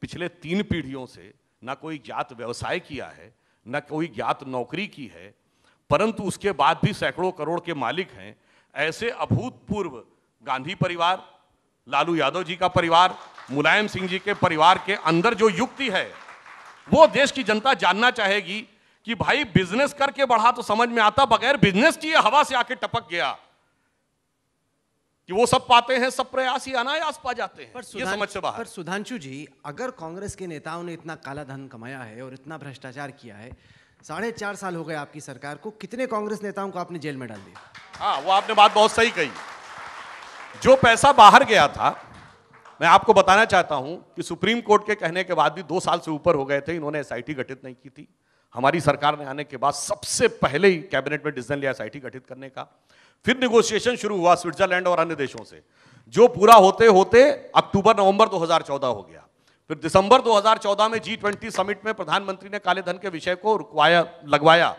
पिछले तीन पीढ़ियों से ना कोई ज्ञात व्यवसाय किया है ना कोई ज्ञात नौकरी की है परंतु उसके बाद भी सैकड़ों करोड़ के मालिक हैं ऐसे अभूतपूर्व गांधी परिवार लालू यादव जी का परिवार मुलायम सिंह जी के परिवार के अंदर जो युक्ति है वो देश की जनता जानना चाहेगी कि भाई बिजनेस करके बढ़ा तो समझ में आता बगैर बिजनेस किए हवा से आके टपक गया कि वो सब पाते हैं सब प्रयास ही अनायास पा जाते हैं पर ये समझ से बाहर पर सुधांशु जी अगर कांग्रेस के नेताओं ने इतना काला धन कमाया है और इतना भ्रष्टाचार किया है साढ़े चार साल हो गए आपकी सरकार को कितने कांग्रेस नेताओं को आपने जेल में डाल दिया हाँ वो आपने बात बहुत सही कही जो पैसा बाहर गया था मैं आपको बताना चाहता हूं कि सुप्रीम कोर्ट के कहने के बाद भी दो साल से ऊपर हो गए थे इन्होंने एसआईटी गठित नहीं की थी हमारी सरकार ने आने के बाद सबसे पहले ही कैबिनेट में डिसीजन लिया एसआईटी गठित करने का फिर निगोशिएशन शुरू हुआ स्विट्जरलैंड और अन्य देशों से जो पूरा होते होते अक्टूबर नवंबर 2014 हो गया फिर दिसंबर 2014 में जी ट्वेंटी समिट में प्रधानमंत्री ने काले धन के विषय को रुकवाया लगवाया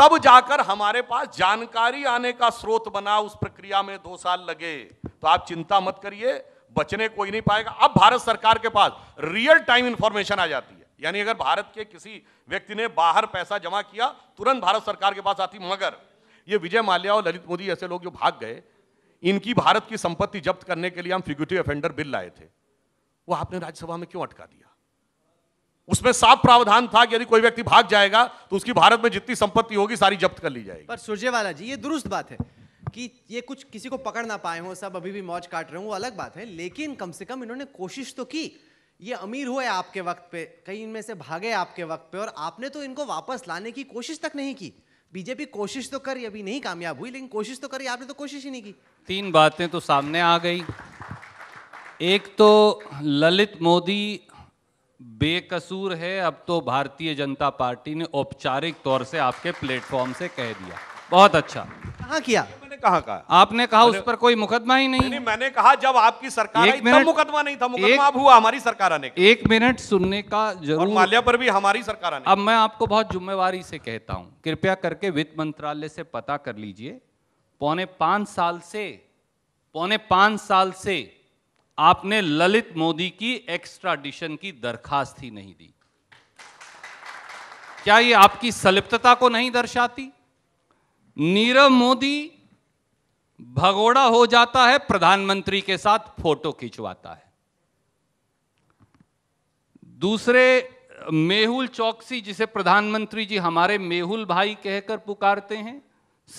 तब जाकर हमारे पास जानकारी आने का स्रोत बना उस प्रक्रिया में दो साल लगे तो आप चिंता मत करिए बचने कोई नहीं पाएगा अब भारत सरकार के पास रियल टाइम इंफॉर्मेशन आ जाती है यानी अगर भारत के किसी व्यक्ति ने बाहर पैसा जमा किया तुरंत भारत सरकार के पास आती मगर ये विजय माल्या और ललित मोदी ऐसे लोग जो भाग गए इनकी भारत की संपत्ति जब्त करने के लिए हम फ्यूगिटिव अफेंडर बिल लाए थे वो आपने राज्यसभा में क्यों अटका दिया उसमें साफ प्रावधान था कि यदि कोई व्यक्ति भाग जाएगा तो उसकी भारत में जितनी संपत्ति होगी सारी जब्त कर ली जाएगी पर सुरजेवाला जी ये दुरुस्त बात है कि ये कुछ किसी को पकड़ ना पाए हो सब अभी भी मौज काट रहे हो वो अलग बात है लेकिन कम से कम इन्होंने कोशिश तो की ये अमीर हुए आपके वक्त पे कई इनमें से भागे आपके वक्त पे और आपने तो इनको वापस लाने की कोशिश तक नहीं की बीजेपी कोशिश तो करी अभी नहीं कामयाब हुई लेकिन कोशिश तो करी आपने तो कोशिश ही नहीं की तीन बातें तो सामने आ गई एक तो ललित मोदी बेकसूर है अब तो भारतीय जनता पार्टी ने औपचारिक तौर से आपके प्लेटफॉर्म से कह दिया बहुत अच्छा कहाँ किया कहा कहा आपने कहा उस पर कोई मुकदमा ही नहीं, मैंने कहा जब आपकी सरकार एक आई मुकदमा नहीं था मुकदमा अब हुआ हमारी सरकार आने का एक मिनट सुनने का जरूर माल्या पर भी हमारी सरकार आने अब मैं आपको बहुत जुम्मेवारी से कहता हूँ कृपया करके वित्त मंत्रालय से पता कर लीजिए पौने पांच साल से पौने पांच साल से आपने ललित मोदी की एक्स्ट्राडिशन की दरखास्त ही नहीं दी क्या ये आपकी सलिप्तता को नहीं दर्शाती नीरव मोदी भगोड़ा हो जाता है प्रधानमंत्री के साथ फोटो खिंचवाता है दूसरे मेहुल चौकसी जिसे प्रधानमंत्री जी हमारे मेहुल भाई कहकर पुकारते हैं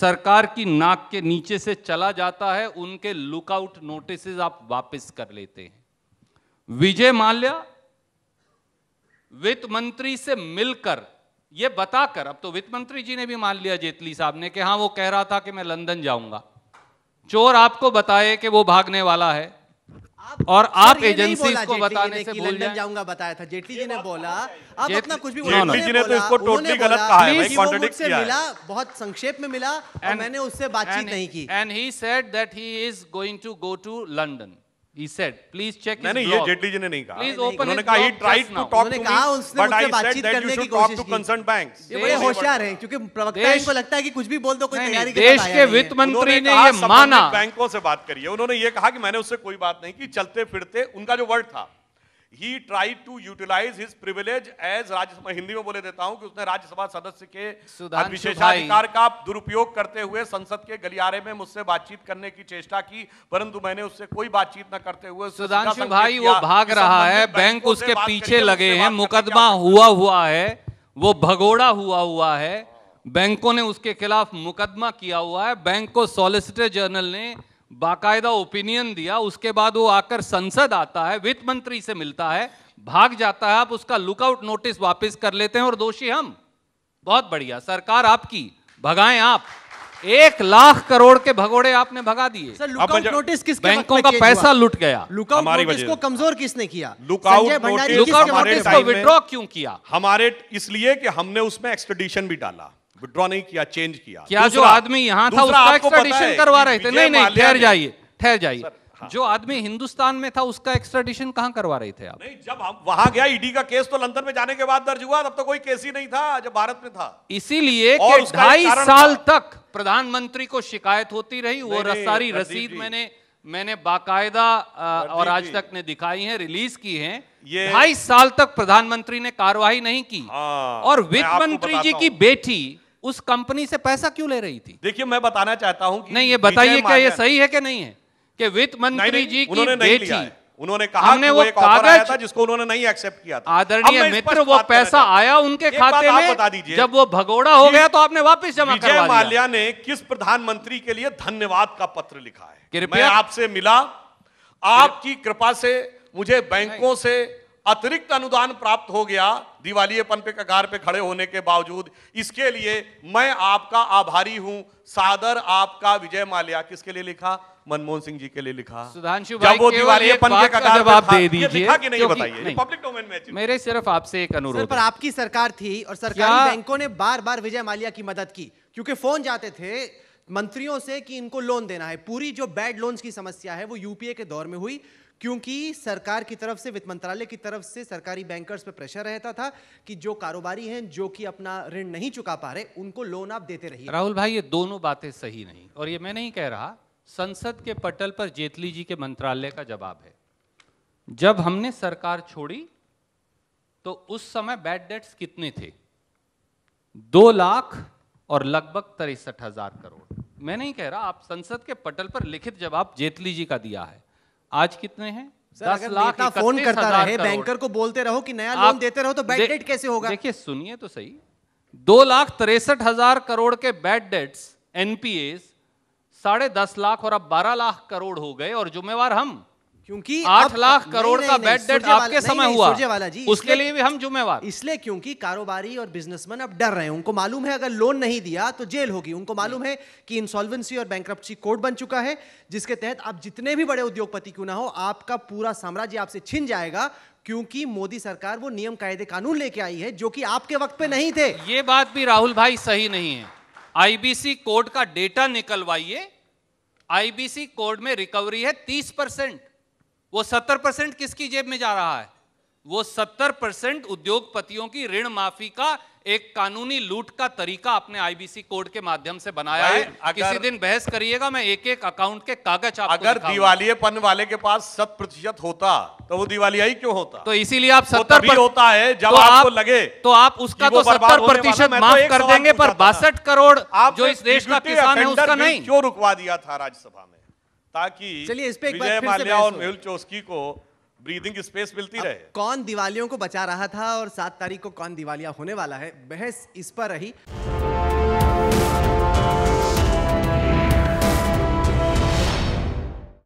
सरकार की नाक के नीचे से चला जाता है उनके लुकआउट नोटिस आप वापस कर लेते हैं विजय माल्या वित्त मंत्री से मिलकर यह बताकर अब तो वित्त मंत्री जी ने भी मान लिया जेटली साहब ने कि हाँ वो कह रहा था कि मैं लंदन जाऊंगा चोर आपको बताए कि वो भागने वाला है और आप एजेंसी को बताने से भूल जाऊंगा बताया था जेटली जी ने बोला तो आप अपना कुछ भी जेटली जी ने तो इसको टोटली गलत कहा है भाई से किया मिला बहुत संक्षेप में मिला और मैंने उससे बातचीत नहीं की and he said that he is going to go to London he said please check his नहीं ये जेटली जी ने नहीं कहा please open उन्होंने कहा he tried to talk to me but I said that you should talk to concerned banks ये बड़े होशियार हैं क्योंकि प्रवक्ता इनको लगता है कि कुछ भी बोल दो कोई तैयारी के देश के वित्त मंत्री ने ये माना बैंकों से बात करी है उन्होंने ये कहा कि मैंने उससे कोई बात नहीं की चलते फिरते उनका जो वर्ड था he try to utilize his privilege as राज्य हिंदी में बोले देता हूं कि उसने राज्यसभा सदस्य के विशेषाधिकार का दुरुपयोग करते हुए संसद के गलियारे में मुझसे बातचीत करने की चेष्टा की परंतु मैंने उससे कोई बातचीत न करते हुए सुधांशु भाई वो भाग रहा है बैंक उसके पीछे लगे हैं मुकदमा हुआ हुआ है वो भगोड़ा हुआ हुआ है बैंकों ने उसके खिलाफ मुकदमा किया हुआ है बैंक को सॉलिसिटर जनरल ने बाकायदा ओपिनियन दिया उसके बाद वो आकर संसद आता है वित्त मंत्री से मिलता है भाग जाता है आप उसका लुकआउट नोटिस वापस कर लेते हैं और दोषी हम बहुत बढ़िया सरकार आपकी भगाएं आप एक लाख करोड़ के भगोड़े आपने भगा दिए नोटिस किस बैंकों का पैसा लुट गया लुकआउट नोटिस को कमजोर किसने किया लुकआउट नोटिस को विड्रॉ क्यों किया हमारे इसलिए कि हमने उसमें एक्सट्रेडिशन भी डाला विड्रॉ नहीं किया चेंज किया क्या जो आदमी यहाँ था उसका एक्सट्रेडिशन करवा रहे थे नहीं नहीं ठहर जाइए ठहर जाइए हाँ। जो आदमी हिंदुस्तान में था उसका एक्सट्रेडिशन कहां करवा रहे थे आप नहीं जब हम वहां गया ईडी e का केस तो लंदन में जाने के बाद दर्ज हुआ तब तो कोई केस ही नहीं था जब भारत में था इसीलिए ढाई साल तक प्रधानमंत्री को शिकायत होती रही वो सारी रसीद मैंने मैंने बाकायदा और आज तक ने दिखाई है रिलीज की है ढाई साल तक प्रधानमंत्री ने कार्रवाई नहीं की हाँ, और वित्त मंत्री जी की बेटी उस कंपनी से पैसा क्यों ले रही थी देखिए मैं बताना चाहता हूं कि नहीं ये बताइए क्या ये सही है कि नहीं है कि वित्त मंत्री जी की बेटी उन्होंने कहा कि वो, एक ऑफर आया था जिसको उन्होंने नहीं एक्सेप्ट किया था आदरणीय मित्र वो पैसा आया उनके खाते में बता दीजिए जब वो भगोड़ा हो गया तो आपने वापस जमा करवा दिया माल्या ने किस प्रधानमंत्री के लिए धन्यवाद का पत्र लिखा है मैं आपसे मिला आपकी कृपा से मुझे बैंकों से अतिरिक्त अनुदान प्राप्त हो गया दिवालियेपन पे कगार पे खड़े होने के बावजूद इसके लिए मैं आपका आभारी हूं सादर आपका विजय माल्या किसके लिए लिखा मनमोहन सिंह जी के लिए लिखा सुधांशु भाई वो दिवालियेपन के कगार जवाब दे दीजिए कि नहीं बताइए पब्लिक डोमेन में मेरे सिर्फ आपसे एक अनुरोध पर आपकी सरकार थी और सरकारी बैंकों ने बार बार विजय माल्या की मदद की क्योंकि फोन जाते थे मंत्रियों से कि इनको लोन देना है पूरी जो बैड लोन्स की समस्या है वो यूपीए के दौर में हुई क्योंकि सरकार की तरफ से वित्त मंत्रालय की तरफ से सरकारी बैंकर्स पर प्रेशर रहता था कि जो कारोबारी हैं जो कि अपना ऋण नहीं चुका पा रहे उनको लोन आप देते रहिए राहुल भाई ये दोनों बातें सही नहीं और ये मैं नहीं कह रहा संसद के पटल पर जेटली जी के मंत्रालय का जवाब है जब हमने सरकार छोड़ी तो उस समय बैड डेट्स कितने थे दो लाख और लगभग तिरसठ हजार करोड़ मैं नहीं कह रहा आप संसद के पटल पर लिखित जवाब जेटली जी का दिया है आज कितने हैं दस लाख फोन करता रहे बैंकर को बोलते रहो कि नया लोन देते रहो तो बैड डेट कैसे होगा देखिए सुनिए तो सही दो लाख तिरसठ हजार करोड़ के बैड डेट्स एनपीएस साढ़े दस लाख और अब बारह लाख करोड़ हो गए और जुम्मेवार हम क्योंकि आठ लाख करोड़ का बैड डेट आपके समय हुआ जी उसके लिए भी हम जुम्मेवार इसलिए क्योंकि कारोबारी और बिजनेसमैन अब डर रहे हैं उनको मालूम है अगर लोन नहीं दिया तो जेल होगी उनको मालूम है कि इंसॉल्वेंसी और बैंक कोड बन चुका है जिसके तहत आप जितने भी बड़े उद्योगपति क्यों ना हो आपका पूरा साम्राज्य आपसे छिन जाएगा क्योंकि मोदी सरकार वो नियम कायदे कानून लेके आई है जो कि आपके वक्त पे नहीं थे ये बात भी राहुल भाई सही नहीं है आईबीसी कोड का डेटा निकलवाइए आईबीसी कोड में रिकवरी है तीस परसेंट वो सत्तर परसेंट किसकी जेब में जा रहा है वो सत्तर परसेंट उद्योगपतियों की ऋण माफी का एक कानूनी लूट का तरीका अपने आईबीसी कोड के माध्यम से बनाया है किसी दिन बहस करिएगा मैं एक एक अकाउंट के कागज आपको अगर दिवालियेपन वाले के पास शत प्रतिशत होता तो वो दिवालिया ही क्यों होता तो इसीलिए आप सत्तर पर... होता है जब तो आपको लगे तो आप उसका तो सत्तर प्रतिशत तो माफ कर देंगे पर बासठ करोड़ आप जो इस देश का किसान है उसका नहीं क्यों रुकवा दिया था राज्यसभा में ताकि चलिए इस पे एक बार माल्या और मेहुल चोस्की को ब्रीदिंग स्पेस मिलती रहे कौन दिवालियों को बचा रहा था और सात तारीख को कौन दिवालिया होने वाला है बहस इस पर रही